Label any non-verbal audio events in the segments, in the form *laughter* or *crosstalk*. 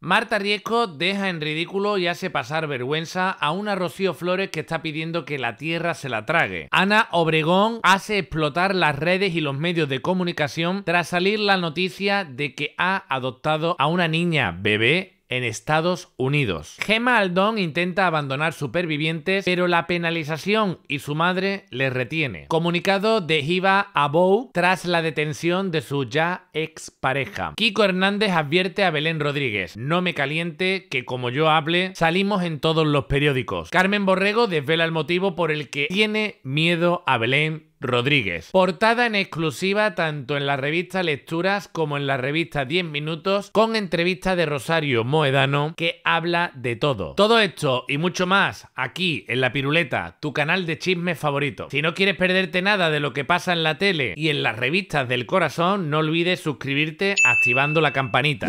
Marta Riesco deja en ridículo y hace pasar vergüenza a una Rocío Flores que está pidiendo que la tierra se la trague. Ana Obregón hace explotar las redes y los medios de comunicación tras salir la noticia de que ha adoptado a una niña bebé en Estados Unidos. Gemma Aldón intenta abandonar supervivientes, pero la penalización y su madre le retiene. Comunicado de a Bow tras la detención de su ya ex pareja. Kiko Hernández advierte a Belén Rodríguez: No me caliente, que como yo hable, salimos en todos los periódicos. Carmen Borrego desvela el motivo por el que tiene miedo a Belén Rodríguez. Portada en exclusiva tanto en la revista Lecturas como en la revista 10 Minutos con entrevista de Rosario Moedano que habla de todo. Todo esto y mucho más aquí en La Piruleta, tu canal de chismes favorito. Si no quieres perderte nada de lo que pasa en la tele y en las revistas del corazón, no olvides suscribirte activando la campanita.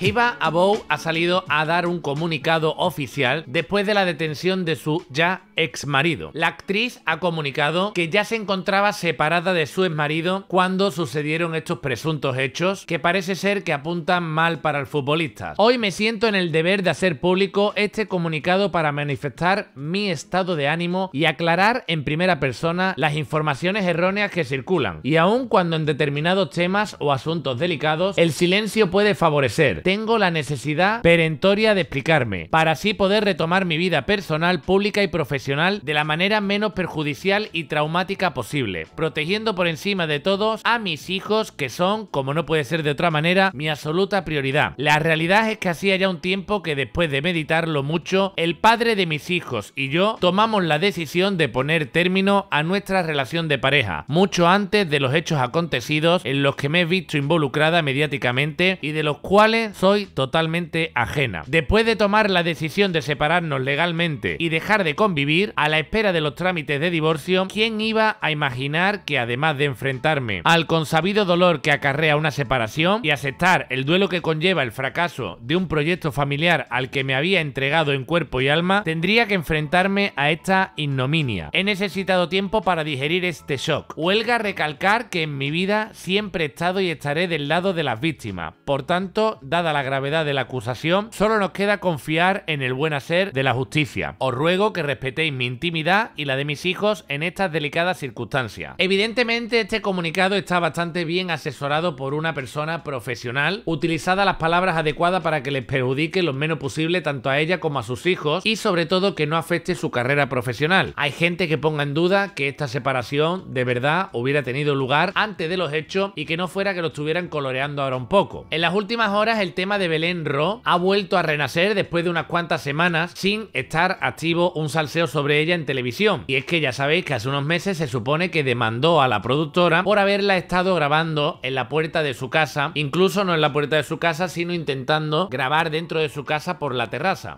Hiba Abou ha salido a dar un comunicado oficial después de la detención de su ya ex marido. La actriz ha comunicado que ya se encontraba separada de su ex marido cuando sucedieron estos presuntos hechos que parece ser que apuntan mal para el futbolista. Hoy me siento en el deber de hacer público este comunicado para manifestar mi estado de ánimo y aclarar en primera persona las informaciones erróneas que circulan. Y aun cuando en determinados temas o asuntos delicados el silencio puede favorecer, tengo la necesidad perentoria de explicarme para así poder retomar mi vida personal, pública y profesional de la manera menos perjudicial y traumática posible, protegiendo por encima de todos a mis hijos que son, como no puede ser de otra manera, mi absoluta prioridad. La realidad es que hacía ya un tiempo que después de meditarlo mucho, el padre de mis hijos y yo tomamos la decisión de poner término a nuestra relación de pareja, mucho antes de los hechos acontecidos en los que me he visto involucrada mediáticamente y de los cuales soy totalmente ajena. Después de tomar la decisión de separarnos legalmente y dejar de convivir, a la espera de los trámites de divorcio, quién iba a imaginar que además de enfrentarme al consabido dolor que acarrea una separación y aceptar el duelo que conlleva el fracaso de un proyecto familiar al que me había entregado en cuerpo y alma, tendría que enfrentarme a esta ignominia. He necesitado tiempo para digerir este shock. Huelga recalcar que en mi vida siempre he estado y estaré del lado de las víctimas. Por tanto, dada la gravedad de la acusación, solo nos queda confiar en el buen hacer de la justicia. Os ruego que respetéis mi intimidad y la de mis hijos en estas delicadas circunstancias. Evidentemente este comunicado está bastante bien asesorado por una persona profesional, utilizada las palabras adecuadas para que les perjudique lo menos posible tanto a ella como a sus hijos y sobre todo que no afecte su carrera profesional. Hay gente que ponga en duda que esta separación de verdad hubiera tenido lugar antes de los hechos y que no fuera que lo estuvieran coloreando ahora un poco. En las últimas horas el tema de Belén Ro ha vuelto a renacer después de unas cuantas semanas sin estar activo un salseo sobre ella en televisión. Y es que ya sabéis que hace unos meses se supone que demandó a la productora por haberla estado grabando en la puerta de su casa, incluso no en la puerta de su casa, sino intentando grabar dentro de su casa por la terraza.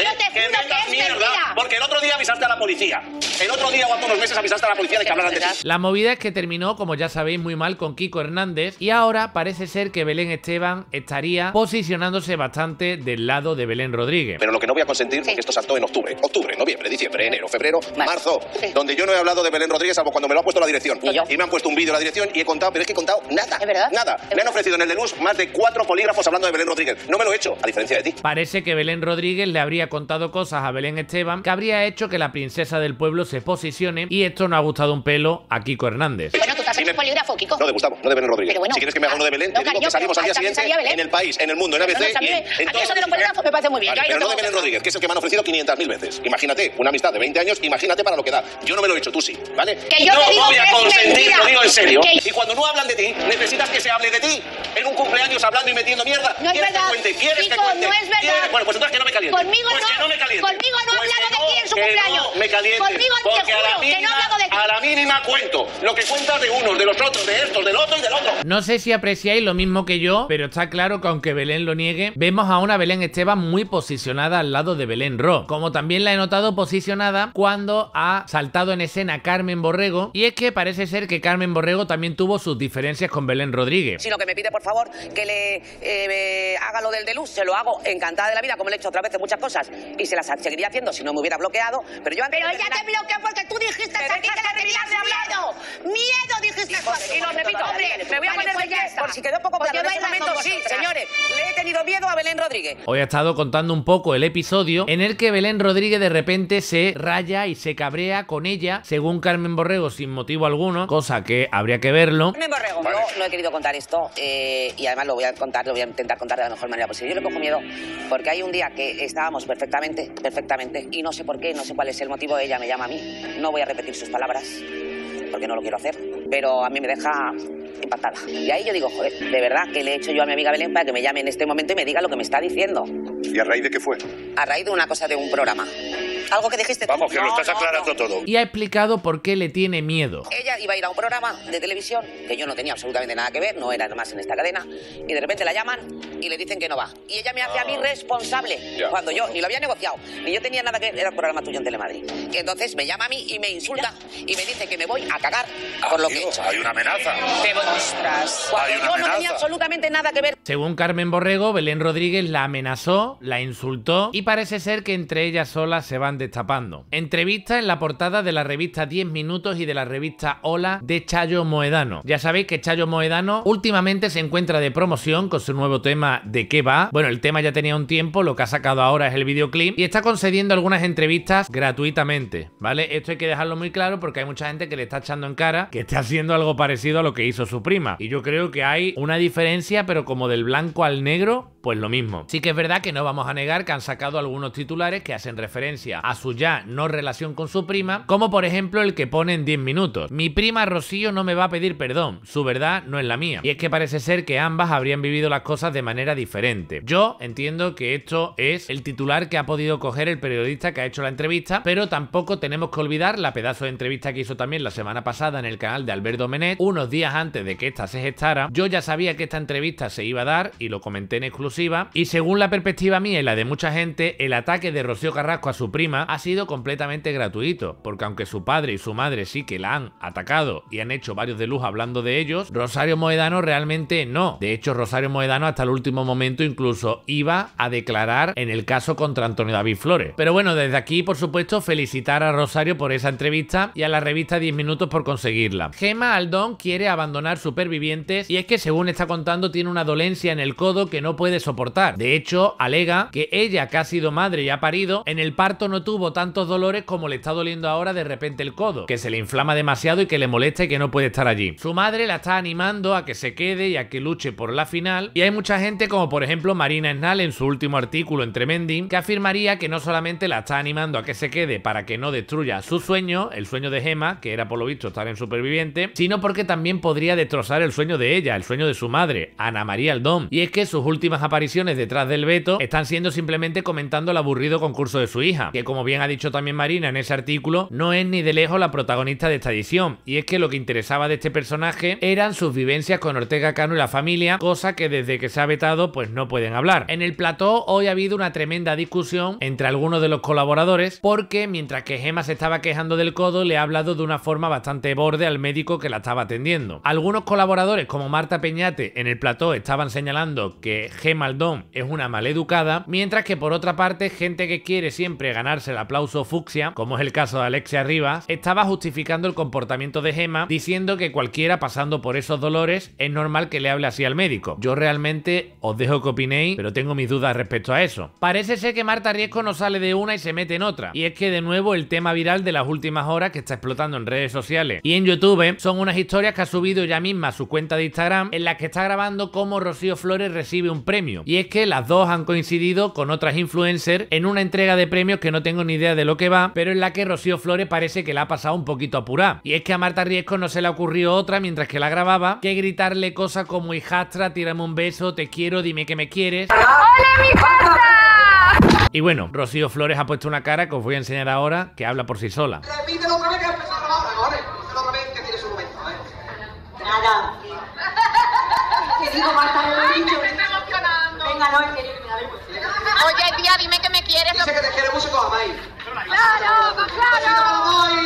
Porque el otro día avisaste a la policía. El otro día o todos los meses avisaste a la policía de que hablaran de ti. La movida es que terminó, como ya sabéis, muy mal con Kiko Hernández. Y ahora parece ser que Belén Esteban estaría posicionándose bastante del lado de Belén Rodríguez. Pero lo que no voy a consentir es que esto saltó en octubre. Octubre, noviembre, diciembre, enero, febrero, marzo. Donde yo no he hablado de Belén Rodríguez, salvo cuando me lo ha puesto la dirección. Y, me han puesto un vídeo la dirección y he contado, pero es que he contado nada. ¿Es verdad? Nada. me han ofrecido en el luz más de cuatro polígrafos hablando de Belén Rodríguez. No me lo he hecho, a diferencia de ti. Parece que Belén Rodríguez le habría contado cosas a Belén Esteban habría hecho que la princesa del pueblo se posicione y esto no ha gustado un pelo a Kiko Hernández. Bueno, tú estás en sí, polígrafo, Kiko. No de Gustavo, no de Belén Rodríguez. si quieres que me haga uno de Belén, no, te digo que salimos al día siguiente en el país, en el mundo, en ABC. No, no, eso de los polígrafos me parece muy bien. Vale, pero no de Belén Rodríguez, que es el que me han ofrecido 500.000 veces. Imagínate, una amistad de 20 años, imagínate para lo que da. Yo no me lo he dicho, tú sí, ¿vale? Que yo no digo voy a consentir, lo digo en serio. Y cuando no hablan de ti, necesitas que se hable de ti. En un cumpleaños hablando y metiendo mierda. No es verdad. Que cuente? ¿Quieres que cuente? Bueno, pues entonces que no me calientes. Pues conmigo no. me calientes. Conmigo no me de no me caliente. porque a cuento. Lo que cuenta de unos, de los otros, de estos, del otro y del otro. No sé si apreciáis lo mismo que yo, pero está claro que aunque Belén lo niegue, vemos a una Belén Esteban muy posicionada al lado de Belén Ro. Como también la he notado posicionada cuando ha saltado en escena Carmen Borrego. Y es que parece ser que Carmen Borrego también tuvo sus diferencias con Belén Rodríguez. Sino que me pide, por favor, que le eh, haga lo del de luz. Se lo hago encantada de la vida, como le he hecho vez veces muchas cosas. Y se las seguiría haciendo si no me hubiera bloqueado, pero yo antes... Pero ella te bloqueó porque tú dijiste que la tenías miedo. Miedo dijiste Y lo repito, hombre, me voy a poner de pues Por si quedó poco pues claro, en ese momento sí, señores, le he tenido miedo a Belén Rodríguez. Hoy ha estado contando un poco el episodio en el que Belén Rodríguez de repente se raya y se cabrea con ella, según Carmen Borrego, sin motivo alguno, cosa que habría que verlo. Carmen Borrego, no, he querido contar esto eh, y además lo voy a contar, lo voy a intentar contar de la mejor manera posible. Yo le cojo miedo porque hay un día que estábamos perfectamente, perfectamente y no no sé por qué, no sé cuál es el motivo, ella me llama a mí. No voy a repetir sus palabras, porque no lo quiero hacer, pero a mí me deja impactada. Y ahí yo digo, joder, de verdad que le he hecho yo a mi amiga Belén para que me llame en este momento y me diga lo que me está diciendo. ¿Y a raíz de qué fue? A raíz de una cosa de un programa. Algo que dijiste tú? Vamos, que lo estás aclarando todo. Y ha explicado por qué le tiene miedo. Ella iba a ir a un programa de televisión que yo no tenía absolutamente nada que ver, no era más en esta cadena, y de repente la llaman y le dicen que no va. Y ella me hace a mí ah. responsable cuando yo ni lo había negociado, ni yo tenía nada que ver... era el programa tuyo en Telemadrid. Y entonces me llama a mí y me insulta y me dice que me voy a cagar por lo que he hecho. Hay una amenaza. Te voy, yo no tenía absolutamente nada que ver según Carmen Borrego, Belén Rodríguez la amenazó, la insultó y parece ser que entre ellas solas se van destapando. Entrevista en la portada de la revista 10 Minutos y de la revista Hola de Chayo Moedano. Ya sabéis que Chayo Moedano últimamente se encuentra de promoción con su nuevo tema ¿De qué va? Bueno, el tema ya tenía un tiempo, lo que ha sacado ahora es el videoclip y está concediendo algunas entrevistas gratuitamente, ¿vale? Esto hay que dejarlo muy claro porque hay mucha gente que le está echando en cara que está haciendo algo parecido a lo que hizo su prima. Y yo creo que hay una diferencia, pero como del blanco al negro pues lo mismo. Sí que es verdad que no vamos a negar que han sacado algunos titulares que hacen referencia a su ya no relación con su prima, como por ejemplo el que pone en 10 minutos. Mi prima Rocío no me va a pedir perdón, su verdad no es la mía. Y es que parece ser que ambas habrían vivido las cosas de manera diferente. Yo entiendo que esto es el titular que ha podido coger el periodista que ha hecho la entrevista, pero tampoco tenemos que olvidar la pedazo de entrevista que hizo también la semana pasada en el canal de Alberto Menet, unos días antes de que esta se gestara. Yo ya sabía que esta entrevista se iba a dar y lo comenté en exclusiva y según la perspectiva mía y la de mucha gente, el ataque de Rocío Carrasco a su prima ha sido completamente gratuito, porque aunque su padre y su madre sí que la han atacado y han hecho varios de luz hablando de ellos, Rosario Moedano realmente no. De hecho, Rosario Moedano hasta el último momento incluso iba a declarar en el caso contra Antonio David Flores. Pero bueno, desde aquí, por supuesto, felicitar a Rosario por esa entrevista y a la revista 10 minutos por conseguirla. Gema Aldón quiere abandonar supervivientes y es que según está contando tiene una dolencia en el codo que no puede soportar. De hecho, alega que ella, que ha sido madre y ha parido, en el parto no tuvo tantos dolores como le está doliendo ahora de repente el codo, que se le inflama demasiado y que le molesta y que no puede estar allí. Su madre la está animando a que se quede y a que luche por la final, y hay mucha gente como por ejemplo Marina Snall en su último artículo en Tremending, que afirmaría que no solamente la está animando a que se quede para que no destruya su sueño, el sueño de Gemma, que era por lo visto estar en Superviviente, sino porque también podría destrozar el sueño de ella, el sueño de su madre, Ana María Aldón. Y es que sus últimas apariciones detrás del veto están siendo simplemente comentando el aburrido concurso de su hija, que como bien ha dicho también Marina en ese artículo, no es ni de lejos la protagonista de esta edición, y es que lo que interesaba de este personaje eran sus vivencias con Ortega Cano y la familia, cosa que desde que se ha vetado pues no pueden hablar. En el plató hoy ha habido una tremenda discusión entre algunos de los colaboradores porque mientras que Gemma se estaba quejando del codo le ha hablado de una forma bastante borde al médico que la estaba atendiendo. Algunos colaboradores como Marta Peñate en el plató estaban señalando que Gemma Maldón es una maleducada, mientras que por otra parte gente que quiere siempre ganarse el aplauso fucsia, como es el caso de Alexia Rivas, estaba justificando el comportamiento de Gema diciendo que cualquiera pasando por esos dolores es normal que le hable así al médico. Yo realmente os dejo que opinéis, pero tengo mis dudas respecto a eso. Parece ser que Marta Riesco no sale de una y se mete en otra, y es que de nuevo el tema viral de las últimas horas que está explotando en redes sociales y en YouTube son unas historias que ha subido ya misma su cuenta de Instagram en las que está grabando cómo Rocío Flores recibe un premio y es que las dos han coincidido con otras influencers en una entrega de premios que no tengo ni idea de lo que va, pero en la que Rocío Flores parece que la ha pasado un poquito apurada. Y es que a Marta Riesco no se le ocurrió otra mientras que la grababa que gritarle cosas como hijastra, tírame un beso, te quiero, dime que me quieres. ¡Hola, mi Y bueno, Rocío Flores ha puesto una cara que os voy a enseñar ahora que habla por sí sola. Oye, tía, dime que me quieres. Dice que te mucho ¡Claro, claro!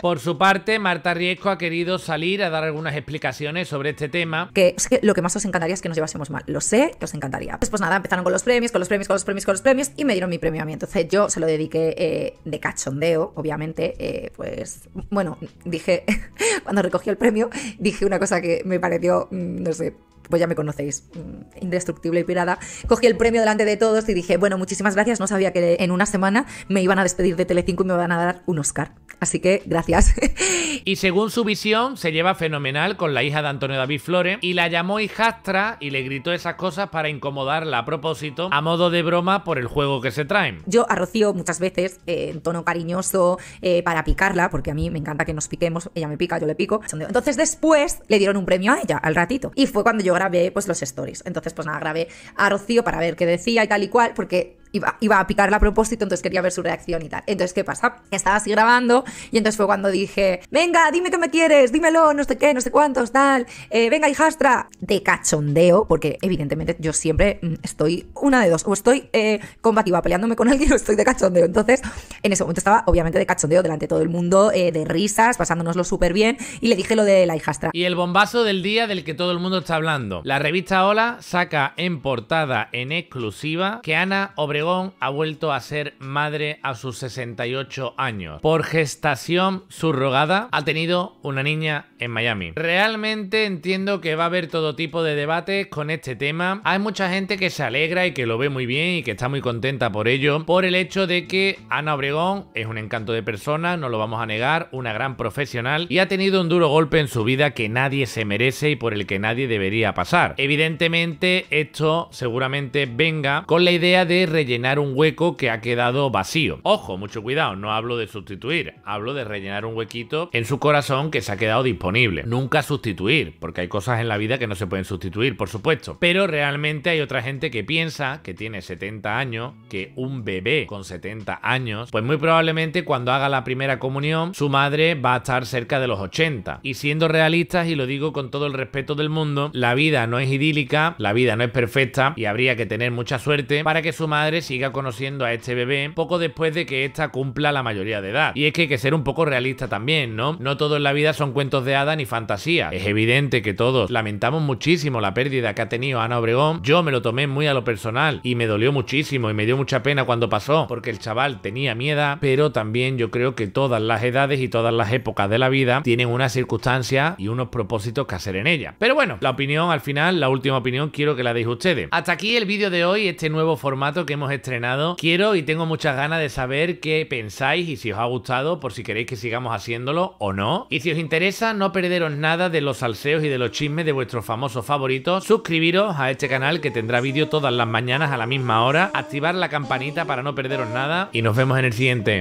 Por su parte, Marta Riesco ha querido salir a dar algunas explicaciones sobre este tema. Que es lo que más os encantaría es que nos llevásemos mal. Lo sé que os encantaría. Pues, pues, nada, empezaron con los premios, con los premios, con los premios, con los premios y me dieron mi premio a mí. Entonces yo se lo dediqué eh, de cachondeo, obviamente. Eh, pues bueno, dije, *laughs* cuando recogí el premio, dije una cosa que me pareció, mm, no sé, pues ya me conocéis, mm, indestructible y pirada, cogí el premio delante de todos y dije, bueno, muchísimas gracias, no sabía que en una semana me iban a despedir de Telecinco y me van a dar un Oscar. Así que gracias. *laughs* Y según su visión, se lleva fenomenal con la hija de Antonio David Flores y la llamó hijastra y le gritó esas cosas para incomodarla a propósito, a modo de broma por el juego que se traen. Yo a Rocío muchas veces, eh, en tono cariñoso, eh, para picarla, porque a mí me encanta que nos piquemos, ella me pica, yo le pico. Entonces después le dieron un premio a ella, al ratito. Y fue cuando yo ahora ve pues los stories. Entonces, pues nada, grabé a Rocío para ver qué decía y tal y cual, porque iba, a picarla a propósito, entonces quería ver su reacción y tal. Entonces, ¿qué pasa? Estaba así grabando y entonces fue cuando dije, venga, dime que me quieres, dímelo, no sé qué, no sé cuántos, tal, eh, venga, hijastra, de cachondeo, porque evidentemente yo siempre mm, estoy una de dos, o estoy eh, combativa peleándome con alguien *laughs* o estoy de cachondeo. Entonces, en ese momento estaba obviamente de cachondeo delante de todo el mundo, eh, de risas, pasándonoslo súper bien, y le dije lo de la hijastra. Y el bombazo del día del que todo el mundo está hablando. La revista Hola saca en portada, en exclusiva, que Ana Obreu ha vuelto a ser madre a sus 68 años. Por gestación subrogada ha tenido una niña en Miami. Realmente entiendo que va a haber todo tipo de debates con este tema. Hay mucha gente que se alegra y que lo ve muy bien y que está muy contenta por ello, por el hecho de que Ana Obregón es un encanto de persona, no lo vamos a negar, una gran profesional y ha tenido un duro golpe en su vida que nadie se merece y por el que nadie debería pasar. Evidentemente esto seguramente venga con la idea de rellenar un hueco que ha quedado vacío. Ojo, mucho cuidado, no hablo de sustituir, hablo de rellenar un huequito en su corazón que se ha quedado disponible. Nunca sustituir, porque hay cosas en la vida que no se pueden sustituir, por supuesto. Pero realmente hay otra gente que piensa que tiene 70 años, que un bebé con 70 años, pues muy probablemente cuando haga la primera comunión, su madre va a estar cerca de los 80. Y siendo realistas, y lo digo con todo el respeto del mundo, la vida no es idílica, la vida no es perfecta y habría que tener mucha suerte para que su madre siga conociendo a este bebé poco después de que ésta cumpla la mayoría de edad. Y es que hay que ser un poco realista también, ¿no? No todo en la vida son cuentos de hada ni fantasía. Es evidente que todos lamentamos muchísimo la pérdida que ha tenido Ana Obregón. Yo me lo tomé muy a lo personal y me dolió muchísimo y me dio mucha pena cuando pasó porque el chaval tenía miedo, pero también yo creo que todas las edades y todas las épocas de la vida tienen una circunstancia y unos propósitos que hacer en ella. Pero bueno, la opinión al final, la última opinión quiero que la deis ustedes. Hasta aquí el vídeo de hoy, este nuevo formato que hemos estrenado. Quiero y tengo muchas ganas de saber qué pensáis y si os ha gustado, por si queréis que sigamos haciéndolo o no. Y si os interesa, no perderos nada de los salseos y de los chismes de vuestros famosos favoritos. Suscribiros a este canal que tendrá vídeo todas las mañanas a la misma hora. Activar la campanita para no perderos nada. Y nos vemos en el siguiente.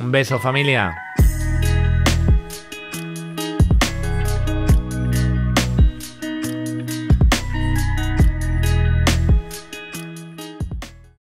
Un beso familia.